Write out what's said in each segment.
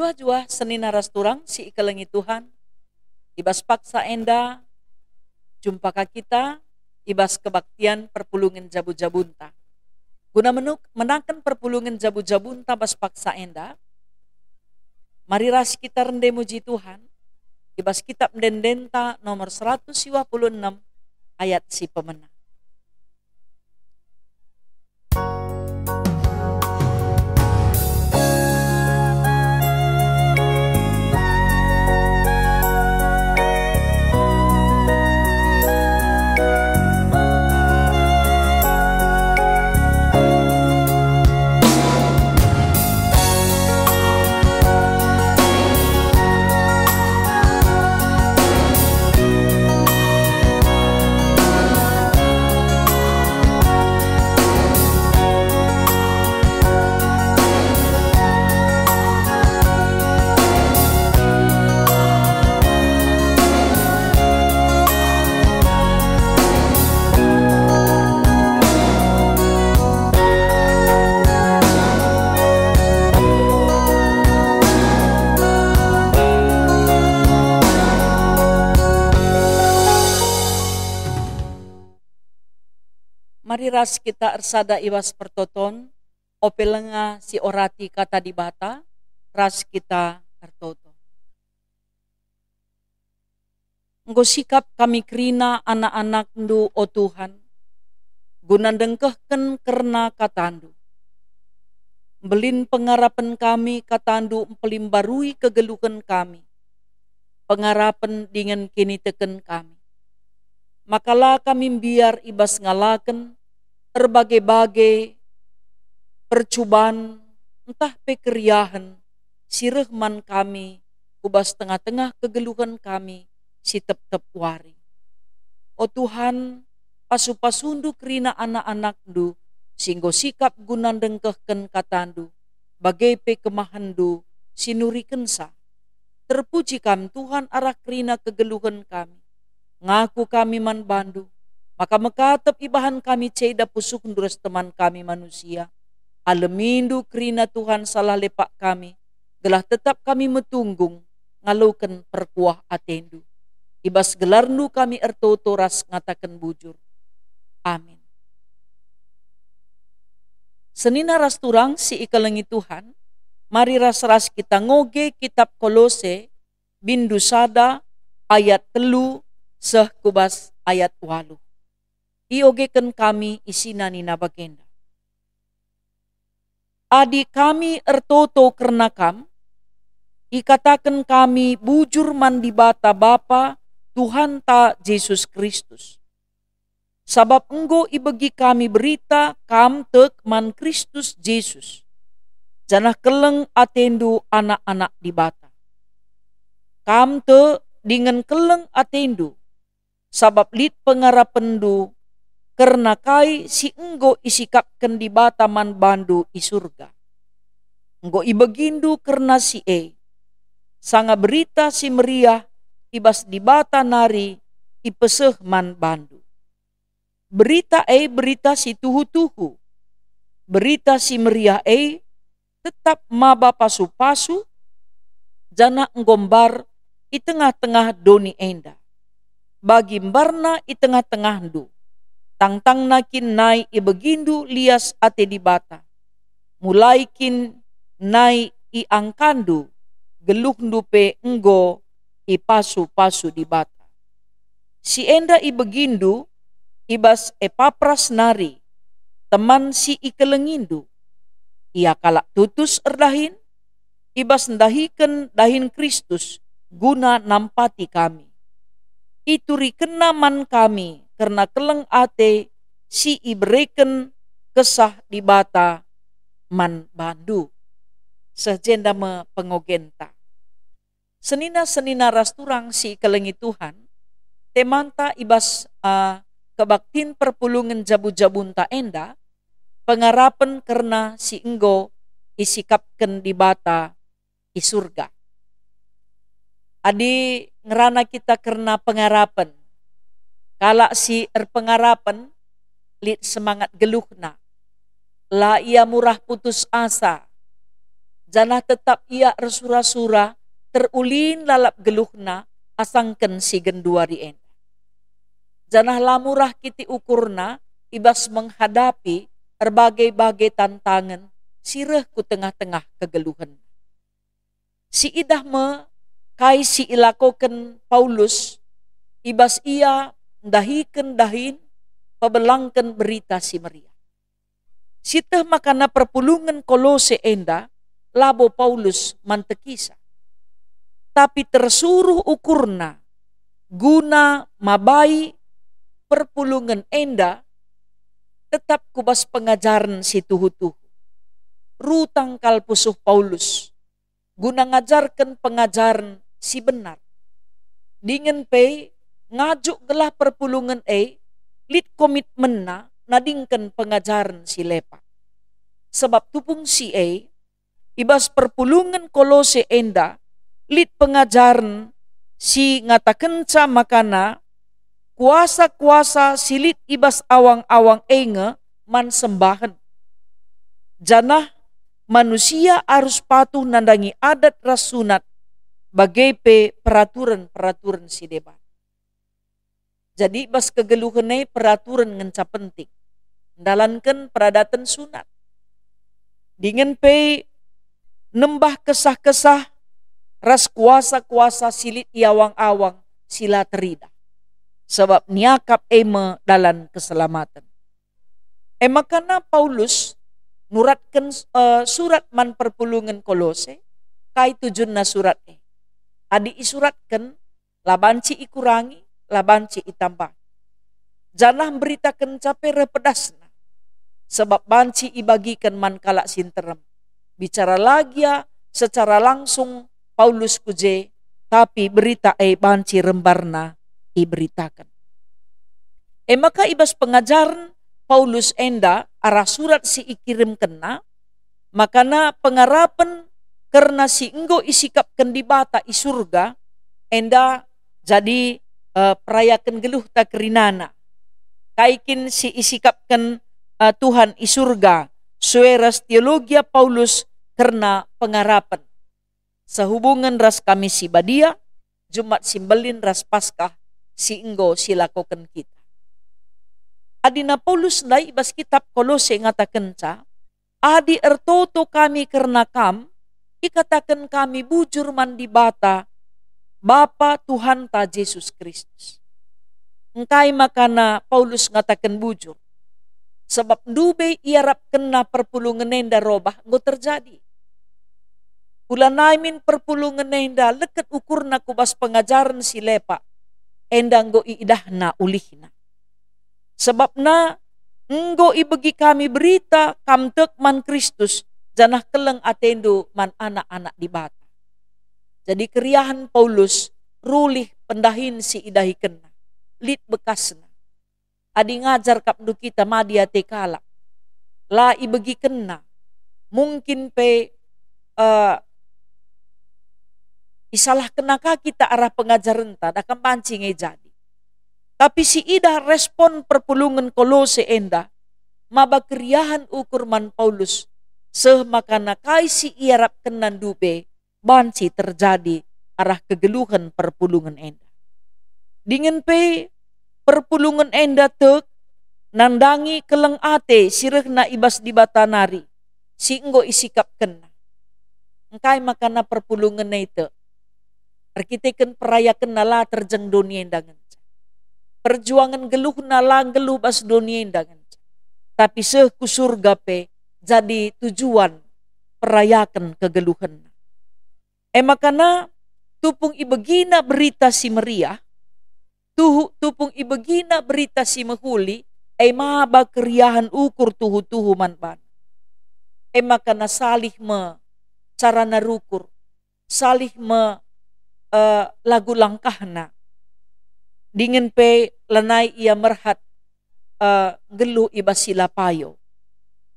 jua-jua naras turang si ikelengi Tuhan. Ibas paksa enda, jumpa kita, ibas kebaktian perpulungan jabu-jabunta. Guna menuk, menangkan perpulungan jabu-jabunta bas paksa enda, mari ras kita rende muji Tuhan, ibas kitab dendenta nomor enam ayat si pemenang. Ras kita ersada iwas pertoton, opelenga si orati kata dibata, ras kita pertoton. Engkau sikap kami kerina anak-anak ndu o Tuhan, gunan dengkehken karena katandu. Belin pengarapan kami katandu pelimbarui kegelukan kami, pengarapan dengan kini teken kami makalah kami biar ibas ngalaken berbagai-bagai percobaan entah pekeriahan rehman kami ubah setengah tengah kegeluhan kami si tep-tep wari. oh Tuhan, pasu-pasundu kerina anak-anak du, singgo sikap gunan dengkehken katandu, bagai pe du, sinuri kensa. Terpuji kami Tuhan arah kerina kegeluhan kami, ngaku kami man bandu, maka mekatap ibahan kami ceda pusuk nduras teman kami manusia. Alemindu kerina Tuhan salah lepak kami. Gelah tetap kami metunggung ngalaukan perkuah atendu. Ibas gelarnu kami ertoto ras ngatakan bujur. Amin. Senina ras turang si ikalengi Tuhan, mari ras-ras kita ngoge kitab kolose, bindu sada, ayat telu, sehkubas ayat waluh. Iogeken kami isinani nabagenda. Adi kami ertoto kam, ikatakan kami bujur mandi bata Bapa Tuhan ta Yesus Kristus. Sabab enggo ibegi kami berita kam tek man Kristus Yesus. Janah keleng atendu anak-anak di bata. Kam te dengan keleng atendu. Sabab lid pengarapendu karena kai si enggo isikap di bataman bandu i surga. Enggo begindu karena si e. Sanga berita si meriah ibas di bata nari i peseh man bandu. Berita e berita si tuhu-tuhu. Berita si meriah e tetap maba pasu-pasu jana enggombar i tengah-tengah doni enda. Bagi mbarna i tengah-tengah ndu tangtang nakin nai ibegindu lias ate di bata. Mulai kin nai i angkandu geluk dupe enggo i pasu-pasu di bata. Si enda ibegindu ibas epapras nari teman si i kelengindu. Ia kalak tutus erdahin ibas ndahiken dahin Kristus guna nampati kami. Itu rikenaman kami karena keleng ate si ibreken kesah di bata man bandu sejenda me pengogenta senina senina rasturang si kelengi Tuhan temanta ibas uh, kebaktin perpulungan jabu-jabunta enda pengarapan karena si enggo isikapken di bata i surga. Adi ngerana kita karena pengarapan Kala si erpengarapan lit semangat geluhna. La ia murah putus asa. jana tetap ia resura-sura terulin lalap geluhna asangken si gendua rienda. Janah lamurah kiti ukurna ibas menghadapi berbagai-bagai tantangan sireh ku tengah-tengah kegeluhan. Si idah me kai si ilakoken Paulus ibas ia dahiken dahin pebelangkan berita si Maria. Sitah makana perpulungan kolose enda labo Paulus mantekisa. Tapi tersuruh ukurna guna mabai perpulungan enda tetap kubas pengajaran si tuhu-tuhu. Rutang kalpusuh Paulus guna ngajarkan pengajaran si benar. dingin pei ngajuk gelah perpulungan e lit komitmen na nadingken pengajaran si lepa. Sebab tupung si e ibas perpulungan kolose enda lit pengajaran si ngata kenca makana kuasa-kuasa silit ibas awang-awang enge man sembahan. Janah manusia harus patuh nandangi adat rasunat bagai pe peraturan-peraturan si debat. Jadi bas kegeluhene peraturan ngenca penting. Dalankan peradatan sunat. Dengan pe nembah kesah-kesah ras kuasa-kuasa silit iawang-awang sila terida. Sebab niakap ema dalam keselamatan. Ema karena Paulus nuratkan uh, surat man perpulungan kolose, kai tujunna surat eh. Adi isuratkan labanci ikurangi, labanci itambang. Janah berita kencape repedasna. Sebab banci ibagikan kalak sinterem. Bicara lagi ya secara langsung Paulus kuje, tapi berita e banci rembarna iberitakan. E eh, maka ibas pengajaran Paulus enda arah surat si ikirim kena, makana pengarapan karena si enggo isikap kendibata i surga, enda jadi uh, perayakan geluh tak kerinana. Kaikin si isikapkan uh, Tuhan i surga, sueras teologi Paulus karena pengarapan. Sehubungan ras kami si badia, Jumat simbelin ras paskah, si si lakukan kita. Adina Paulus nai bas kitab kolose ngata kenca, adi ertoto kami karena kam, ikatakan kami bujur mandi bata, Bapa Tuhan ta Yesus Kristus. Engkai makana Paulus ngatakan bujur. Sebab dube iarap kena perpulungan nenda robah ngu terjadi. Kula naimin perpulungan nenda leket naku kubas pengajaran si lepa. Endang go na ulihna. Sebab na enggo ibegi kami berita kamtek man Kristus janah keleng atendu man anak-anak di batu. Jadi keriahan Paulus rulih pendahin si idahi kena. Lid bekasna. Adi ngajar kapdu kita madia tekala. Lai begi kena. Mungkin pe uh, eh, isalah kenakah kita arah pengajar renta akan pancing jadi. Tapi si idah respon perpulungan kolose enda. Maba keriahan ukurman Paulus. Seh makana kai si iarap kenan dube banci terjadi arah kegeluhan perpulungan enda. Dengan pe perpulungan enda tek nandangi keleng ate sirih na ibas di batanari si enggo isikap kena. Engkai makana perpulungan na itu. Arkiteken perayakan nala terjeng dunia indangan. Perjuangan geluh nala geluh bas dunia indangan. Tapi sehku surga pe jadi tujuan perayakan kegeluhan emakana eh, tupung ibegina berita si Maria, tuhu, tupung ibegina berita si mehuli, ay mahaba keriahan ukur tuhu-tuhu manpan. Emakana eh, salih me sarana rukur, salih me uh, lagu langkahna. Dingin pe lenai ia merhat uh, geluh iba payo.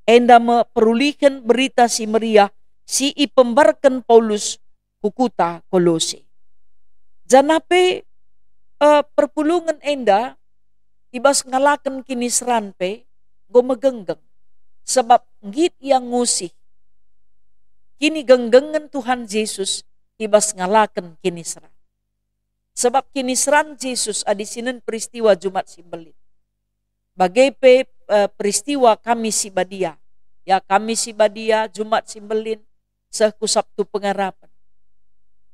Enda me perulihkan berita si Maria, si ipembarkan Paulus Kukuta, Kolose. Janape uh, e, perpulungan enda ibas ngalaken kini serampe go megenggeng sebab git yang ngusih kini genggengan Tuhan Yesus ibas ngalaken kini seran sebab kini seran Yesus adisinen peristiwa Jumat Simbelit bagai pe uh, e, peristiwa kami sibadia ya kami sibadia Jumat Simbelin sehku Sabtu pengarapan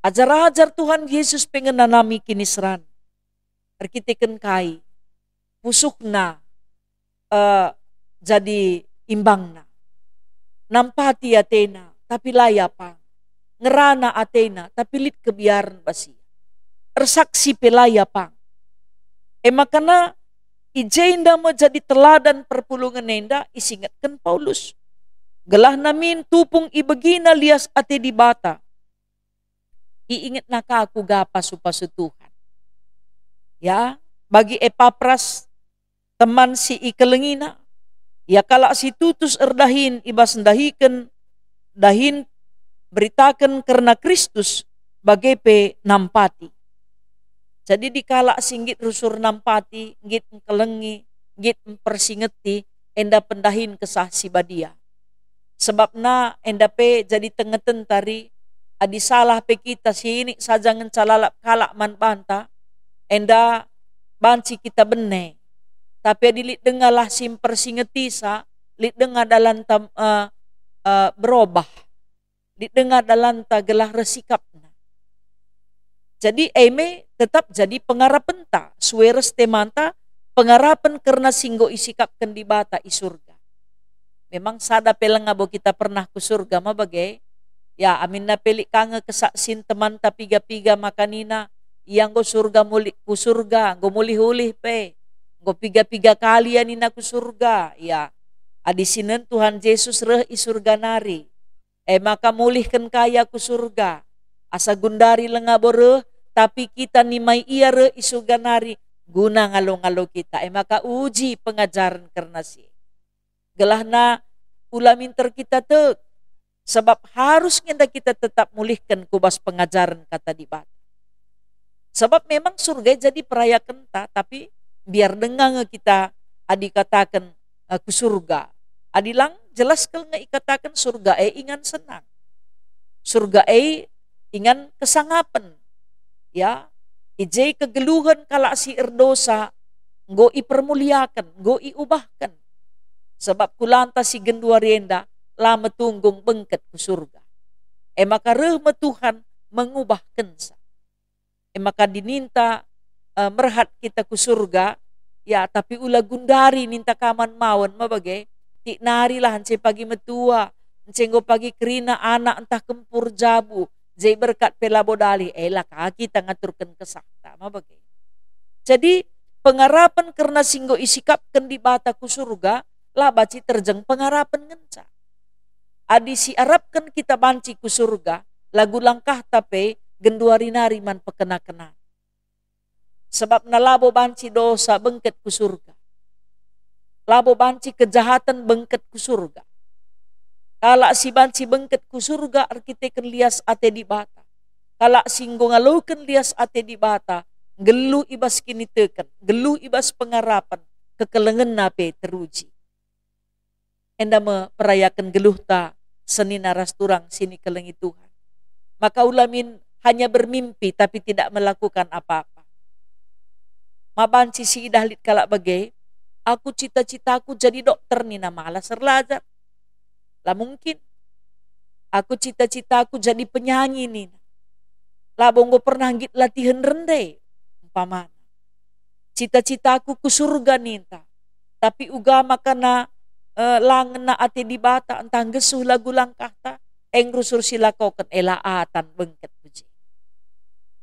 Ajar-ajar Tuhan Yesus pengen nanami seran. Arkiteken kai. Pusukna. Uh, eh, jadi imbangna. Nampati Athena. Tapi layapang. Ngerana Athena. Tapi lid kebiaran basi. Ersaksi pelayapang. Emakana eh, ijainda mo jadi teladan perpulungan nenda isingatkan Paulus. Gelah namin tupung ibegina lias ate di bata. Iingat naka aku gapa supasu Tuhan. Ya, bagi Epapras teman si ikelengina. Ya kala si tutus erdahin iba sendahiken dahin beritakan karena Kristus bagi pe nampati. Jadi dikala singgit rusur nampati, ngit kelengi, ngit persingeti, enda pendahin kesah si badia. Sebab na enda pe jadi tengeten tari adi salah pe kita si ini saja ngencalalap kalak man banta enda banci kita bene tapi adi lit dengalah simper singetisa lit dengar dalam tam, uh, eh, uh, eh, berubah lit dengar dalam tagelah resikapna jadi eme tetap jadi pengarah penta sueres temanta pengarapan karena singgo isikap kendibata i surga memang sada pelenga bo kita pernah ke surga ma bagai Ya, amin na pelik kanga kesaksin teman tapiga-piga makanina. Yang go surga muli ku surga, go mulih-ulih pe. Go piga-piga kalian ina ku surga. Ya, adisinen Tuhan Yesus reh i surga nari. Eh maka mulihkan kaya ku surga. Asa gundari lenga boreh, tapi kita nimai iya reh i surga nari. Guna ngalo-ngalo kita. Eh maka uji pengajaran karena si. Gelahna ulaminter kita tek Sebab harus kita, kita tetap mulihkan kubas pengajaran kata di bata. Sebab memang surga jadi peraya kenta, tapi biar dengang kita adik katakan aku eh, surga. Adilang jelas kalau nggak ikatakan surga eh ingan senang. Surga eh ingan kesangapan. Ya, ijai kegeluhan kalau si erdosa, goi permuliakan, goi ubahkan. Sebab kulanta si genduarienda rienda, lah metunggung bengket ke surga. Emaka eh, maka rehme Tuhan mengubah kensa. Emaka eh, dininta e, eh, merhat kita ke surga, ya tapi ula gundari ninta kaman mawon bagai, ti nari lah hance pagi metua, cenggo pagi kerina anak entah kempur jabu, jai berkat pelabodali, elah kaki tangaturkan kesakta bagai. Jadi pengarapan karena singgo isikap kendi bataku surga, lah baci terjeng pengharapan adisi arapkan kita banci ku surga, lagu langkah tape genduari nari man pekena-kena. Sebab nalabo banci dosa bengket ku surga. Labo banci kejahatan bengket ku surga. Kalak si banci bengket ku surga arkiteken lias ate di bata. Kalak singgung alukan lias ate di bata. Gelu ibas kini teken. Gelu ibas pengarapan. Kekelengen nape teruji. Enda perayakan geluh tak seni naras turang sini kelengi Tuhan. Maka ulamin hanya bermimpi tapi tidak melakukan apa-apa. Maban sisi idah kalak bagai, aku cita-citaku jadi dokter nina malas serlajar. Lah mungkin. Aku cita-citaku jadi penyanyi nina, Lah bonggo pernah git latihan rendai. Umpamana. Cita-citaku ke surga ninta. Tapi uga makana Eh, na ati di bata entang gesu lagu langkahta eng rusur silakoken elaatan bengket puji.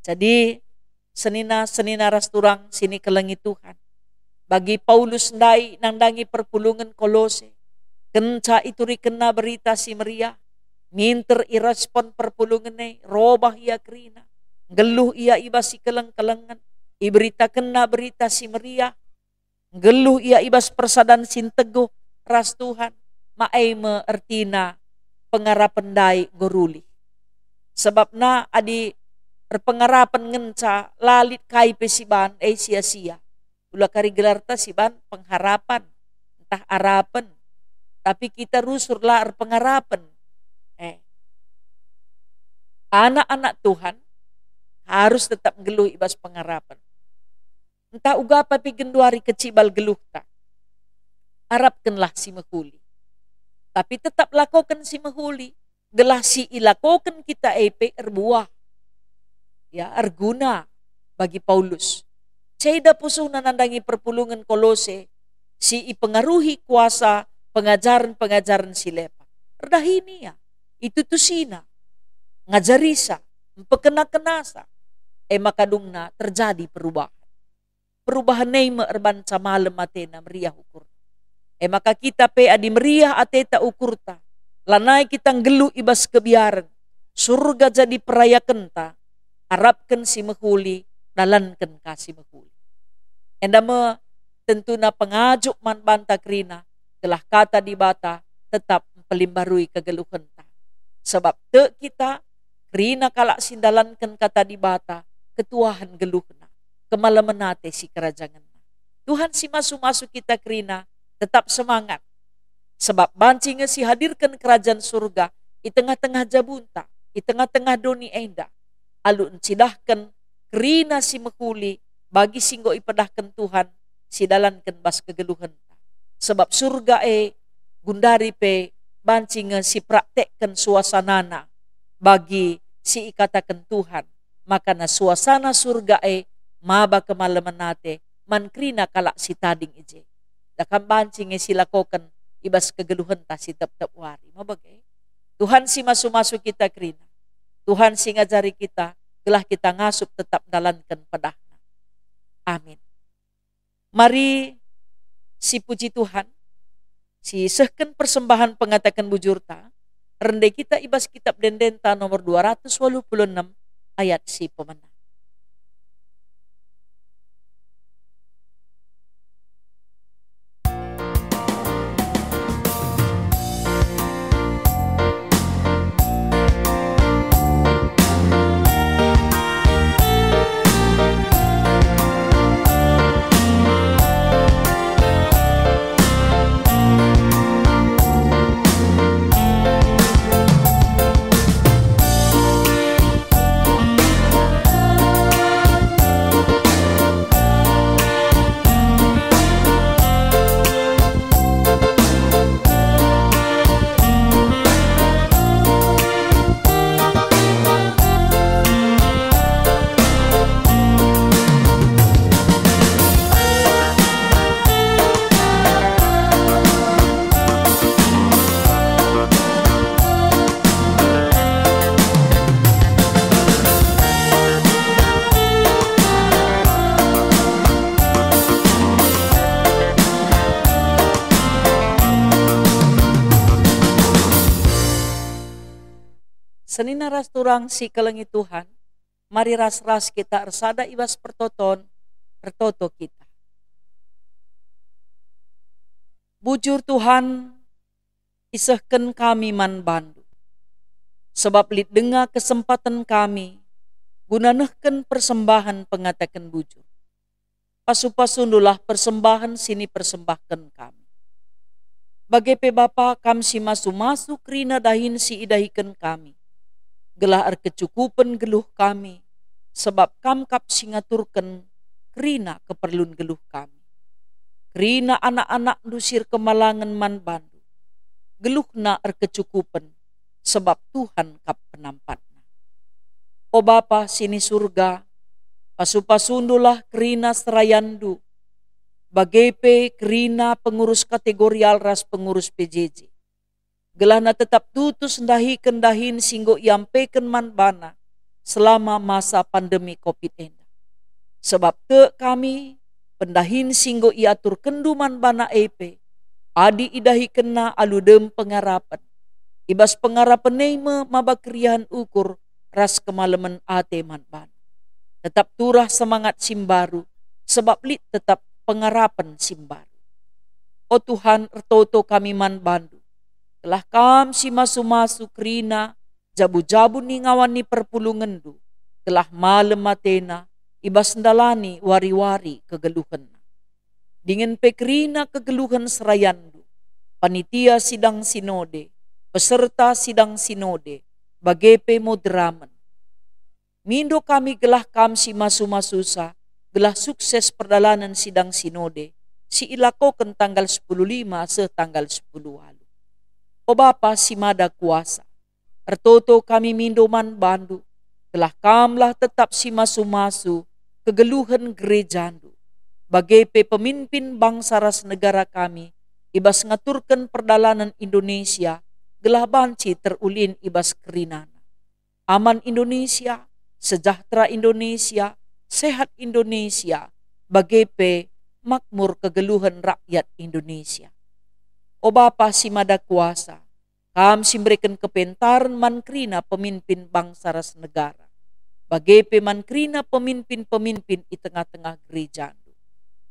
Jadi senina senina rasturang sini kelengi Tuhan. Bagi Paulus ndai nandangi perpulungan kolose. Kenca itu rikena berita si meriah. Minter irespon perpulungan robah ia kerina. Geluh ia iba si keleng-kelengan. Iberita kena berita si meriah. Geluh ia ibas persadan sin ras Tuhan maeme ertina pengarapan dai goruli. Sebab na adi pengarapan ngenca lalit kai pesiban eh sia-sia. Ula kari gelar ta siban pengharapan, entah arapan Tapi kita rusurlah er pengarapan. Eh. Anak-anak Tuhan harus tetap geluh ibas pengharapan. Entah uga papi genduari kecibal geluh tak Arabkanlah si mehuli. Tapi tetap lakukan si mehuli. si ilakokan kita epe erbuah. Ya, arguna bagi Paulus. Ceda pusuh nanandangi perpulungan kolose. Si ipengaruhi kuasa pengajaran-pengajaran si lepa. Erdahini ya. Itu tu sina Ngajarisa. Mpekena-kenasa. Ema eh, kadungna terjadi perubahan. Perubahan neima erban camalem matena meriah ukur E maka kita pe adi meriah ateta ukurta. Lanai kita ngelu ibas kebiaran. Surga jadi perayakan ta. Harapkan si mehuli. Nalankan kasih mehuli. Endama tentu na pengajuk man banta krina. Telah kata di bata tetap pelimbarui kegeluhan ta. Sebab te kita krina kalak sindalankan kata di bata. Ketuahan geluhna. Kemalamanate si kerajaan. Tuhan si masuk-masuk kita krina Tetap semangat. Sebab bancingnya si hadirkan kerajaan surga di tengah-tengah jabunta, di tengah-tengah doni enda. Alu encidahkan kerina si mekuli bagi singgo ipedahkan Tuhan si dalankan bas kegeluhan. Sebab surga e gundari pe bancingan si praktekkan suasanana bagi si ikatakan Tuhan. Makana suasana surga e maba kemalaman nate man kerina kalak si tading ije. Dakam bancing eh koken ibas kegeluhan tak si tep-tep wari. bagai? Tuhan si masuk masuk kita kerina. Tuhan si ngajari kita, gelah kita ngasup tetap dalankan pedahna. Amin. Mari si puji Tuhan, si sehken persembahan pengatakan bujurta, rendai kita ibas kitab dendenta nomor 286 ayat si pemenang. ras turang si kelengi Tuhan, mari ras-ras kita ersada ibas pertoton, pertoto kita. Bujur Tuhan, isahkan kami man bandu. Sebab lid dengar kesempatan kami, guna gunanehken persembahan pengatakan bujur. Pasu-pasundulah persembahan sini persembahkan kami. Bagai pebapa Bapa kam si masu masuk rina dahin si idahikan kami gelar kecukupan geluh kami, sebab kamkap singaturken kerina keperluan geluh kami. Kerina anak-anak dusir kemalangan man bandu, geluhna kecukupan, sebab Tuhan kap penampatna. O Bapa sini surga, pasupasundulah kerina serayandu, bagai pe kerina pengurus kategorial ras pengurus PJJ Gelana tetap tutus ndahi kendahin singgo man bana selama masa pandemi covid ini. Sebab ke kami pendahin singgo iatur kenduman bana epe, adi idahi kena aludem pengarapan. Ibas pengarapan neime mabakriahan ukur ras kemalaman ate bana. Tetap turah semangat simbaru, sebab lit tetap pengarapan simbaru. O Tuhan, ertoto kami man bandu telah kam si masu masu krina, jabu-jabu ni ngawan ni du telah malam matena iba sendalani wari-wari kegeluhan dengan pekrina kegeluhan serayandu panitia sidang sinode peserta sidang sinode bagepe modramen mindo kami gelah kam si masu masusa, gelah sukses perdalanan sidang sinode si ilako kentanggal se setanggal 10 hal O Bapa simada kuasa. Ertoto kami mindoman bandu, telah kamlah tetap si masu kegeluhan gerejandu. Bagai pe pemimpin bangsa ras negara kami, ibas ngaturkan perdalanan Indonesia, gelah banci terulin ibas kerinana. Aman Indonesia, sejahtera Indonesia, sehat Indonesia, bagai pe makmur kegeluhan rakyat Indonesia. O Bapa mada kuasa, kam mereken kepentaran mankrina pemimpin bangsa ras negara. Bagai pemankrina pemimpin-pemimpin di tengah-tengah gereja.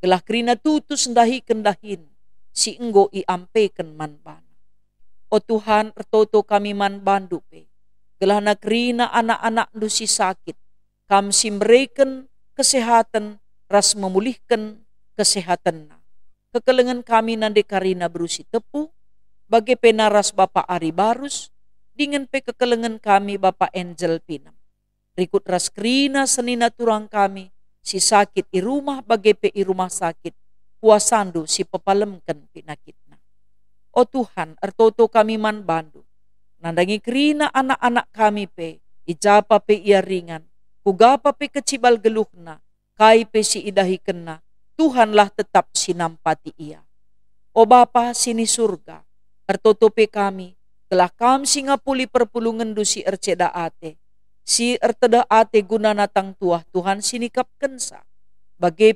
Gelah krina tutus ndahi kendahin, si enggo i man ban. O Tuhan, ertoto kami bandu pe. Gelah krina anak-anak dusi sakit, kam mereken kesehatan ras memulihkan kesehatan kekelengan kami nande karina berusi tepu, bagi penaras Bapak Ari Barus, dengan pe kekelengan kami Bapak Angel Pinam. Rikut ras kerina senina turang kami, si sakit i rumah bagi pe i rumah sakit, kuasandu si pepalemken pinakitna. O Tuhan, ertoto kami man bandu, nandangi kerina anak-anak kami pe, ijapa pe ia ringan, kugapa pe kecibal geluhna, kai pe si idahi kena, Tuhanlah tetap sinampati ia. O Bapa sini surga, tertutupi kami, telah kam singapuli perpulungan dusi erceda ate, si erteda ate guna natang tuah Tuhan sini sinikap kensa.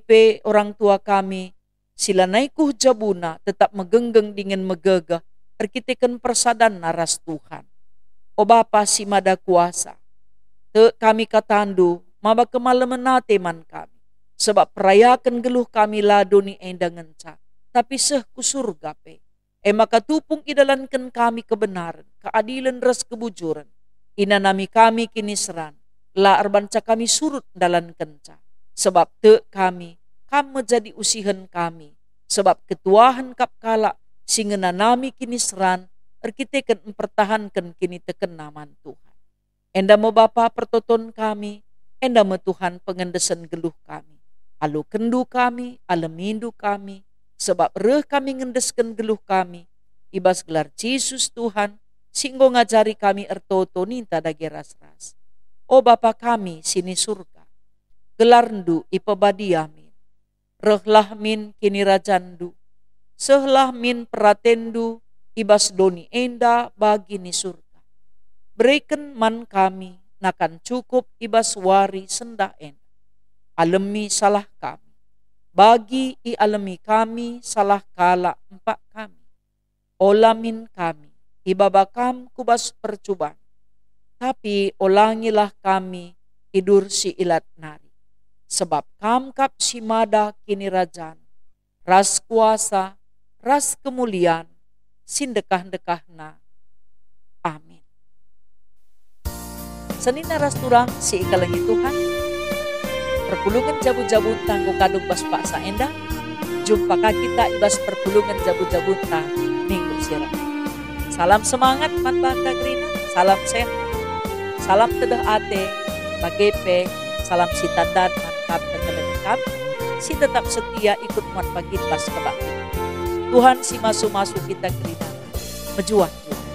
pe orang tua kami, sila naikuh jabuna tetap megenggeng dingin megegah, erkitikan persadan naras Tuhan. O Bapa si mada kuasa, te kami katandu, maba kemalaman nate man kami Sebab perayakan geluh kami ladoni endang enca, Tapi seh surga pe. Ema eh, katupung idalankan kami kebenaran, keadilan res kebujuran. Ina nami kami kini seran. La arbanca kami surut dalam kenca. Sebab te kami, kamu jadi usihan kami. Sebab ketuahan kap kala, singena nami kini seran, erkitekan mempertahankan kini teken naman Tuhan. Enda mo Bapa pertoton kami, enda mo Tuhan pengendesan geluh kami. Alu kendu kami, alemindu kami, sebab reh kami ngendesken geluh kami. Ibas gelar Yesus Tuhan, singgo ngajari kami ertoto ninta dagi ras-ras. O Bapa kami sini surga, gelar ndu ipebadiamin. Rehlah min kini rajandu, sehlah min peratendu, ibas doni enda bagi bagini surga. Berikan man kami, nakan cukup ibas wari sendaen alami salah kami. Bagi ialami kami salah kala empat kami. Olamin kami, ibabakam kubas percubaan. Tapi olangilah kami tidur si ilat nari. Sebab kam kap simada kini rajan. Ras kuasa, ras kemuliaan, sindekah-dekahna. Amin. Senina turang si lagi Tuhan, perpulungan jabu-jabu tangguh kadung bas paksa endah jumpa kita ibas perpulungan jabu-jabu ta minggu siram. salam semangat man bangga gerina, salam sehat salam tedah ate bagepe salam sitandan mantap tetelengkap si tetap setia ikut muat pagi pas kebak Tuhan si masu-masu kita gerina, mejuah Tuhan